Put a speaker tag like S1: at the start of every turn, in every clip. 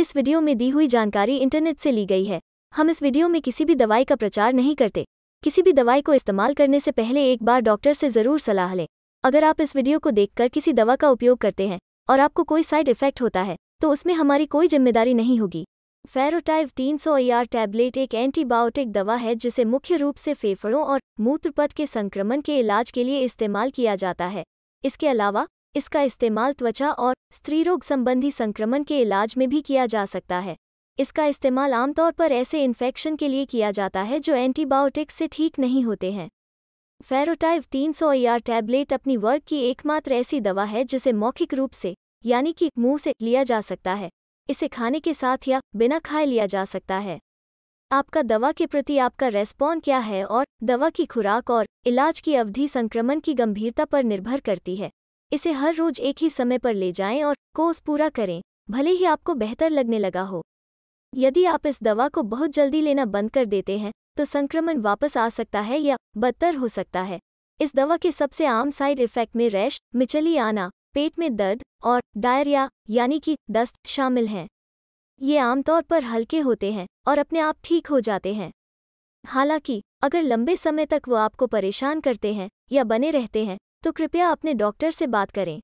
S1: इस वीडियो में दी हुई जानकारी इंटरनेट से ली गई है हम इस वीडियो में किसी भी दवाई का प्रचार नहीं करते किसी भी दवाई को इस्तेमाल करने से पहले एक बार डॉक्टर से ज़रूर सलाह लें अगर आप इस वीडियो को देखकर किसी दवा का उपयोग करते हैं और आपको कोई साइड इफेक्ट होता है तो उसमें हमारी कोई जिम्मेदारी नहीं होगी फेरोटाइव 300 सौ टैबलेट एक एंटीबायोटिक दवा है जिसे मुख्य रूप से फेफड़ों और मूत्रपथ के संक्रमण के इलाज के लिए इस्तेमाल किया जाता है इसके अलावा इसका इस्तेमाल त्वचा और स्त्री रोग संबंधी संक्रमण के इलाज में भी किया जा सकता है इसका इस्तेमाल आमतौर पर ऐसे इन्फेक्शन के लिए किया जाता है जो एंटीबायोटिक्स से ठीक नहीं होते हैं फेरोटाइव 300 सौ टैबलेट e अपनी वर्ग की एकमात्र ऐसी दवा है जिसे मौखिक रूप से यानी कि मुंह से लिया जा सकता है इसे खाने के साथ या बिना खाए लिया जा सकता है आपका दवा के प्रति आपका रेस्पॉन क्या है और दवा की खुराक और इलाज की अवधि संक्रमण की गंभीरता पर निर्भर करती है इसे हर रोज एक ही समय पर ले जाएं और कोर्स पूरा करें भले ही आपको बेहतर लगने लगा हो यदि आप इस दवा को बहुत जल्दी लेना बंद कर देते हैं तो संक्रमण वापस आ सकता है या बदतर हो सकता है इस दवा के सबसे आम साइड इफेक्ट में रैश मिचली आना पेट में दर्द और डायरिया यानी कि दस्त शामिल हैं ये आमतौर पर हल्के होते हैं और अपने आप ठीक हो जाते हैं हालांकि अगर लंबे समय तक वो आपको परेशान करते हैं या बने रहते हैं तो कृपया अपने डॉक्टर से बात करें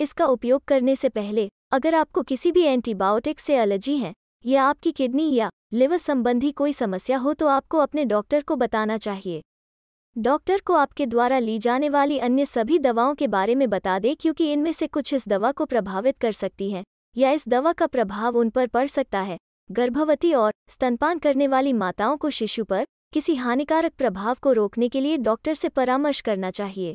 S1: इसका उपयोग करने से पहले अगर आपको किसी भी एंटीबायोटिक से एलर्जी है या आपकी किडनी या लिवर संबंधी कोई समस्या हो तो आपको अपने डॉक्टर को बताना चाहिए डॉक्टर को आपके द्वारा ली जाने वाली अन्य सभी दवाओं के बारे में बता दें क्योंकि इनमें से कुछ इस दवा को प्रभावित कर सकती हैं या इस दवा का प्रभाव उन पर पड़ सकता है गर्भवती और स्तनपान करने वाली माताओं को शिशु पर किसी हानिकारक प्रभाव को रोकने के लिए डॉक्टर से परामर्श करना चाहिए